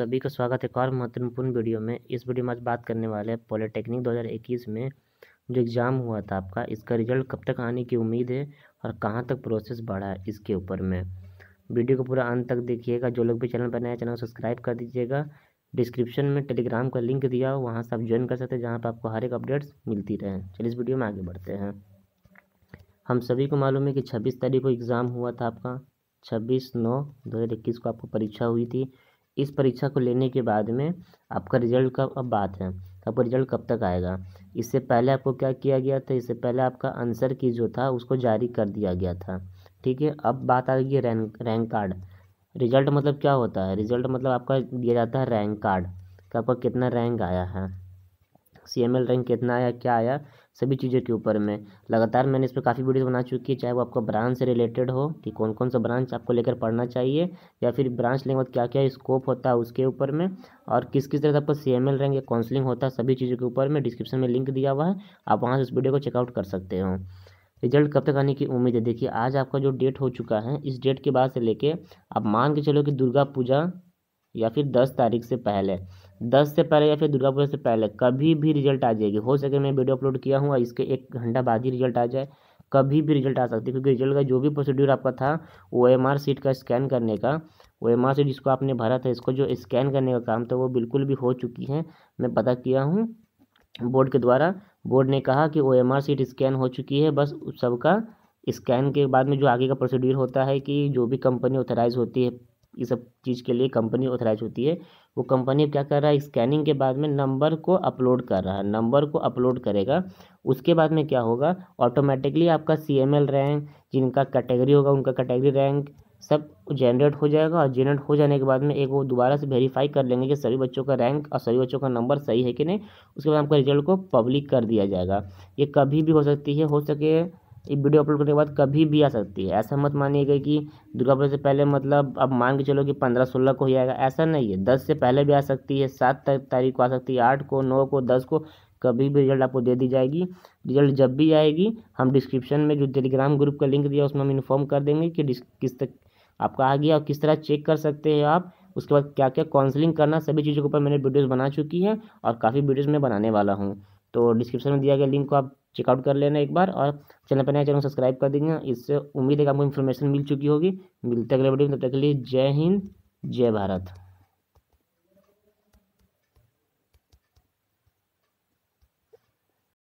सभी का स्वागत है एक और महत्वपूर्ण वीडियो में इस वीडियो में आज बात करने वाले हैं पॉलिटेक्निक 2021 में जो एग्ज़ाम हुआ था आपका इसका रिजल्ट कब तक आने की उम्मीद है और कहाँ तक प्रोसेस बढ़ा है इसके ऊपर में वीडियो को पूरा अंत तक देखिएगा जो लोग भी चैनल पर नया चैनल सब्सक्राइब कर दीजिएगा डिस्क्रिप्शन में टेलीग्राम का लिंक दिया वहाँ से आप ज्वाइन कर सकते हैं जहाँ पर आपको हर एक अपडेट्स मिलती रहे चलिए इस वीडियो में आगे बढ़ते हैं हम सभी को मालूम है कि छब्बीस तारीख को एग्ज़ाम हुआ था आपका छब्बीस नौ दो हज़ार इक्कीस को आपको परीक्षा हुई थी इस परीक्षा को लेने के बाद में आपका रिजल्ट कब अब बात है आपका रिजल्ट कब तक आएगा इससे पहले आपको क्या किया गया था इससे पहले आपका आंसर की जो था उसको जारी कर दिया गया था ठीक है अब बात आ गई है रैंक रैंक कार्ड रिजल्ट मतलब क्या होता है रिजल्ट मतलब आपका दिया जाता है रैंक कार्ड कि आपका कितना रैंक आया है सी एम एल रैंक कितना आया क्या आया सभी चीज़ों के ऊपर में लगातार मैंने इस पर काफ़ी वीडियोज़ बना चुकी है चाहे वो आपका ब्रांच से रिलेटेड हो कि कौन कौन सा ब्रांच आपको लेकर पढ़ना चाहिए या फिर ब्रांच लेने के बाद क्या क्या स्कोप होता है उसके ऊपर में और किस किस तरह से आपका सी एम एल रैंक या काउंसलिंग होता है सभी चीज़ों के ऊपर में डिस्क्रिप्शन में लिंक दिया हुआ है आप वहाँ से उस वीडियो को चेकआउट कर सकते हो रिजल्ट कब तक आने की उम्मीद है देखिए आज आपका जो डेट हो चुका है इस डेट के बाद से लेके आप मान के चलो कि दुर्गा पूजा या फिर दस तारीख से पहले दस से पहले या फिर दुर्गा पूजा से पहले कभी भी रिजल्ट आ जाएगी हो सके मैं वीडियो अपलोड किया हूँ इसके एक घंटा बाद ही रिजल्ट आ जाए कभी भी रिजल्ट आ सकती है क्योंकि रिजल्ट का जो भी प्रोसीड्यूर आपका था ओ एम आर सीट का स्कैन करने का ओ एम आर सीट जिसको आपने भरा था इसको जो स्कैन करने का काम था वो बिल्कुल भी हो चुकी है मैं पता किया हूँ बोर्ड के द्वारा बोर्ड ने कहा कि O M R sheet scan हो चुकी है बस सबका स्कैन के बाद में जो आगे का प्रोसीड्यूर होता है कि जो भी कंपनी ऑथराइज होती है ये सब चीज़ के लिए कंपनी ऑथराइज होती है वो कंपनी क्या कर रहा है स्कैनिंग के बाद में नंबर को अपलोड कर रहा है नंबर को अपलोड करेगा उसके बाद में क्या होगा ऑटोमेटिकली आपका सी एम एल रैंक जिनका कैटेगरी होगा उनका कैटेगरी रैंक सब जनरेट हो जाएगा और जनरेट हो जाने के बाद में एक वो दोबारा से वेरीफाई कर लेंगे कि सभी बच्चों का रैंक और सभी बच्चों का नंबर सही है कि नहीं उसके बाद आपका रिजल्ट को पब्लिक कर दिया जाएगा ये कभी भी हो सकती है हो सके ये वीडियो अपलोड करने के बाद कभी भी आ सकती है ऐसा मत मानिएगा कि दुर्गा पूजा से पहले मतलब अब मान के चलो कि पंद्रह सोलह को ही आएगा ऐसा नहीं है दस से पहले भी आ सकती है सात तारीख को आ सकती है आठ को नौ को दस को कभी भी रिजल्ट आपको दे दी जाएगी रिजल्ट जब भी आएगी हम डिस्क्रिप्शन में जो टेलीग्राम ग्रुप का लिंक दिया उसमें हम इन्फॉर्म कर देंगे कि किस तक आपका आ गया और किस तरह चेक कर सकते हैं आप उसके बाद क्या क्या काउंसलिंग करना सभी चीज़ों के ऊपर मैंने वीडियोज़ बना चुकी हैं और काफ़ी वीडियोज़ मैं बनाने वाला हूँ तो डिस्क्रिप्शन में दिया गया लिंक को आप चेकआउट कर लेना एक बार और चैनल पर नया चैनल सब्सक्राइब कर देंगे इससे उम्मीद है कि आपको इन्फॉर्मेशन मिल चुकी होगी मिलते अगले वीडियो में तब तक के लिए जय हिंद जय भारत